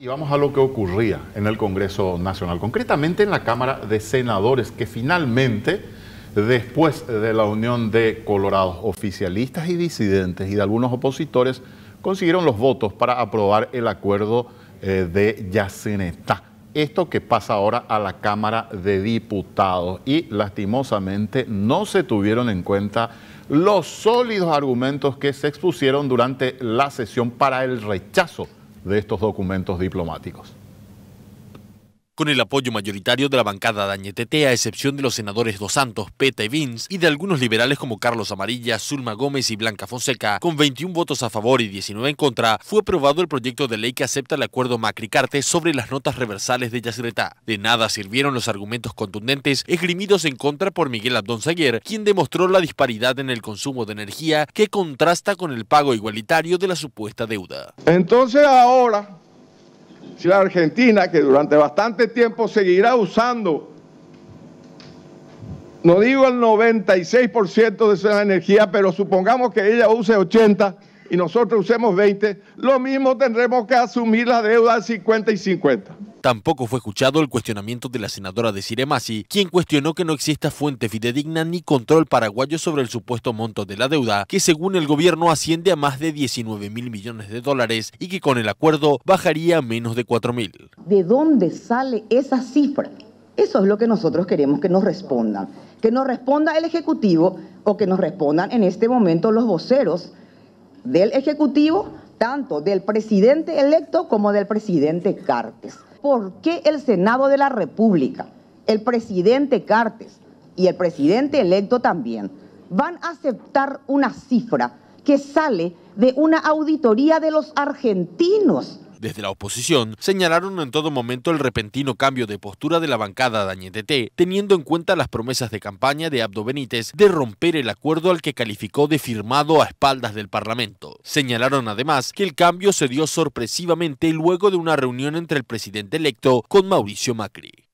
Y vamos a lo que ocurría en el Congreso Nacional, concretamente en la Cámara de Senadores, que finalmente, después de la unión de colorados oficialistas y disidentes y de algunos opositores, consiguieron los votos para aprobar el acuerdo eh, de Yacenetá. Esto que pasa ahora a la Cámara de Diputados y lastimosamente no se tuvieron en cuenta los sólidos argumentos que se expusieron durante la sesión para el rechazo de estos documentos diplomáticos. Con el apoyo mayoritario de la bancada de a excepción de los senadores Dos Santos, Peta y Vins, y de algunos liberales como Carlos Amarilla, Zulma Gómez y Blanca Fonseca, con 21 votos a favor y 19 en contra, fue aprobado el proyecto de ley que acepta el acuerdo Macri-Carte sobre las notas reversales de Yaciretá. De nada sirvieron los argumentos contundentes esgrimidos en contra por Miguel Abdon Saguer, quien demostró la disparidad en el consumo de energía que contrasta con el pago igualitario de la supuesta deuda. Entonces ahora si la argentina que durante bastante tiempo seguirá usando, no digo el 96% de su energía, pero supongamos que ella use 80 y nosotros usemos 20, lo mismo tendremos que asumir la deuda 50 y 50. Tampoco fue escuchado el cuestionamiento de la senadora de Ciremasi, quien cuestionó que no exista fuente fidedigna ni control paraguayo sobre el supuesto monto de la deuda, que según el gobierno asciende a más de 19 mil millones de dólares y que con el acuerdo bajaría a menos de 4 mil. ¿De dónde sale esa cifra? Eso es lo que nosotros queremos que nos respondan. Que nos responda el Ejecutivo o que nos respondan en este momento los voceros del Ejecutivo, tanto del presidente electo como del presidente Cartes. ¿por qué el Senado de la República, el presidente Cartes y el presidente electo también van a aceptar una cifra que sale de una auditoría de los argentinos? Desde la oposición, señalaron en todo momento el repentino cambio de postura de la bancada de Añetete, teniendo en cuenta las promesas de campaña de Abdo Benítez de romper el acuerdo al que calificó de firmado a espaldas del Parlamento. Señalaron además que el cambio se dio sorpresivamente luego de una reunión entre el presidente electo con Mauricio Macri.